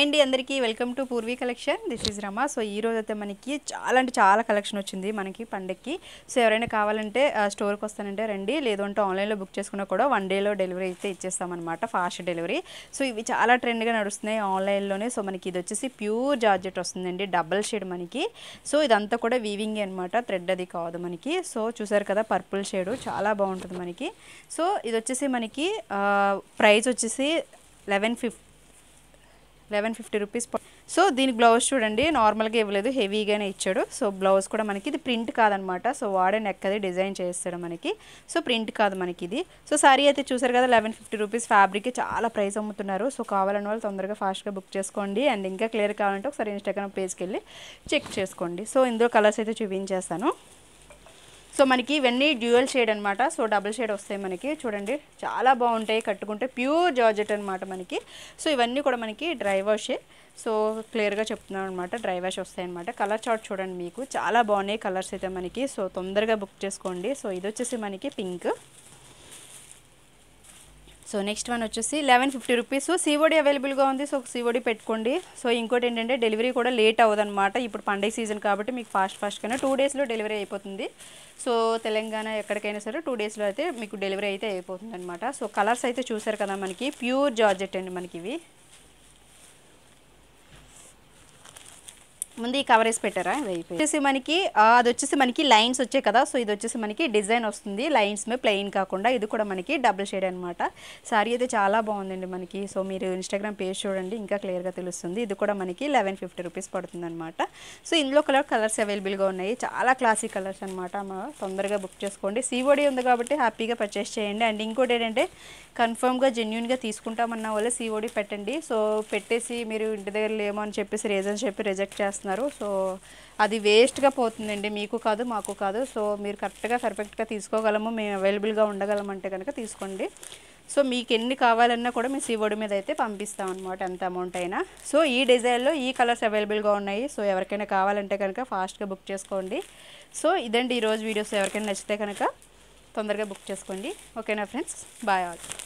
and అందరికీ welcome to Purvi collection this is Rama so ఈ రోజు అయితే మనకి చాలా అంటే చాలా కలెక్షన్ వచ్చింది మనకి పండక్కి సో ఎవరైనా కావాలంటే స్టోర్కి వస్తానంటే రండి లేదంటే ఆన్లైన్లో బుక్ చేసుకున్నా కూడా వన్ డేలో డెలివరీ అయితే ఇచ్చేస్తామన్నమాట ఫాస్ట్ డెలివరీ సో ఇవి చాలా ట్రెండ్గా నడుస్తున్నాయి ఆన్లైన్లోనే సో మనకి ఇది వచ్చేసి ప్యూర్ జార్జెట్ వస్తుందండి డబల్ షేడ్ మనకి సో ఇదంతా కూడా వీవింగ్ అనమాట థ్రెడ్ అది కాదు మనకి సో చూసారు కదా పర్పుల్ షేడ్ చాలా బాగుంటుంది మనకి సో ఇది వచ్చేసి మనకి ప్రైస్ వచ్చేసి eleven fifty eleven fifty rupees so దీనికి బ్లౌజ్ చూడండి నార్మల్గా ఇవ్వలేదు హెవీగానే ఇచ్చాడు సో బ్లౌజ్ కూడా మనకి ఇది ప్రింట్ కాదనమాట సో వాడే నెక్ అది డిజైన్ చేస్తాడు మనకి సో ప్రింట్ కాదు మనకి ఇది సో సారీ అయితే చూసారు కదా లెవెన్ ఫిఫ్టీ రూపీస్ ఫ్యాబ్రిక్ చాలా ప్రైస్ అమ్ముతున్నారు సో కావాలని వాళ్ళు తొందరగా ఫాస్ట్గా బుక్ చేసుకోండి అండ్ ఇంకా క్లియర్ కావాలంటే ఒకసారి ఇన్స్టాగ్రామ్ పేజ్కి వెళ్ళి చెక్ చేసుకోండి సో ఇందులో కలర్స్ అయితే చూపించేస్తాను సో మనకి ఇవన్నీ డ్యూయల్ షేడ్ అనమాట సో డబుల్ షేడ్ వస్తాయి మనకి చూడండి చాలా బాగుంటాయి కట్టుకుంటే ప్యూర్ జార్జెట్ అనమాట మనకి సో ఇవన్నీ కూడా మనకి డ్రై వాషే సో క్లియర్గా చెప్తున్నాను అనమాట డ్రై వాష్ వస్తాయి అనమాట కలర్ చార్ట్ చూడండి మీకు చాలా బాగున్నాయి కలర్స్ అయితే మనకి సో తొందరగా బుక్ చేసుకోండి సో ఇది వచ్చేసి మనకి పింక్ సో నెక్స్ట్ వన్ వచ్చేసి లెవెన్ ఫిఫ్టీ రూపీస్ సీఓడి అవైలబుల్గా ఉంది సో సీఓడి పెట్టుకోండి సో ఇంకోటి ఏంటంటే డెలివరీ కూడా లేట్ అవ్వదన్నమాట ఇప్పుడు పండగ సీజన్ కాబట్టి మీకు ఫాస్ట్ ఫాస్ట్గానే టూ డేస్లో డెలివరీ అయిపోతుంది సో తెలంగాణ ఎక్కడికైనా సరే టూ డేస్లో అయితే మీకు డెలివరీ అయితే అయిపోతుంది అనమాట సో కలర్స్ అయితే చూసారు కదా మనకి ప్యూర్ జార్జెట్ అండి మనకి ఇవి ముందు ఈ కవర్ వేసి పెట్టారా వచ్చేసి మనకి అది వచ్చేసి మనకి లైన్స్ వచ్చాయి కదా సో ఇది వచ్చేసి మనకి డిజైన్ వస్తుంది లైన్స్ మీద ప్లెయిన్ కాకుండా ఇది కూడా మనకి డబుల్ షేడ్ అనమాట శారీ అయితే చాలా బాగుందండి మనకి సో మీరు ఇన్స్టాగ్రామ్ పేజ్ చూడండి ఇంకా క్లియర్గా తెలుస్తుంది ఇది కూడా మనకి లెవెన్ ఫిఫ్టీ రూపీస్ పడుతుంది అనమాట సో ఇందులో కలర్ కలర్స్ అవైలబుల్గా ఉన్నాయి చాలా క్లాసిక్ కలర్స్ అనమాట తొందరగా బుక్ చేసుకోండి సీఓడి ఉంది కాబట్టి హ్యాపీగా పర్చేస్ చేయండి అండ్ ఇంకోటి ఏంటంటే కన్ఫర్మ్గా జెన్యున్గా తీసుకుంటామన్న వాళ్ళే సీఓడి పెట్టండి సో పెట్టేసి మీరు ఇంటి దగ్గర లేమో అని చెప్పేసి రీజన్ చెప్పి రిజెక్ట్ చేస్తున్నారు చేస్తున్నారు సో అది వేస్ట్గా పోతుందండి మీకు కాదు మాకు కాదు సో మీరు కరెక్ట్గా పర్ఫెక్ట్గా తీసుకోగలము మేము అవైలబుల్గా ఉండగలమంటే కనుక తీసుకోండి సో మీకు ఎన్ని కావాలన్నా కూడా మేము సీవోడి మీద అయితే పంపిస్తాం అనమాట ఎంత అమౌంట్ అయినా సో ఈ డిజైన్లో ఈ కలర్స్ అవైలబుల్గా ఉన్నాయి సో ఎవరికైనా కావాలంటే కనుక ఫాస్ట్గా బుక్ చేసుకోండి సో ఇదండి ఈరోజు వీడియోస్ ఎవరికైనా నచ్చితే కనుక తొందరగా బుక్ చేసుకోండి ఓకేనా ఫ్రెండ్స్ బాయ్ ఆల్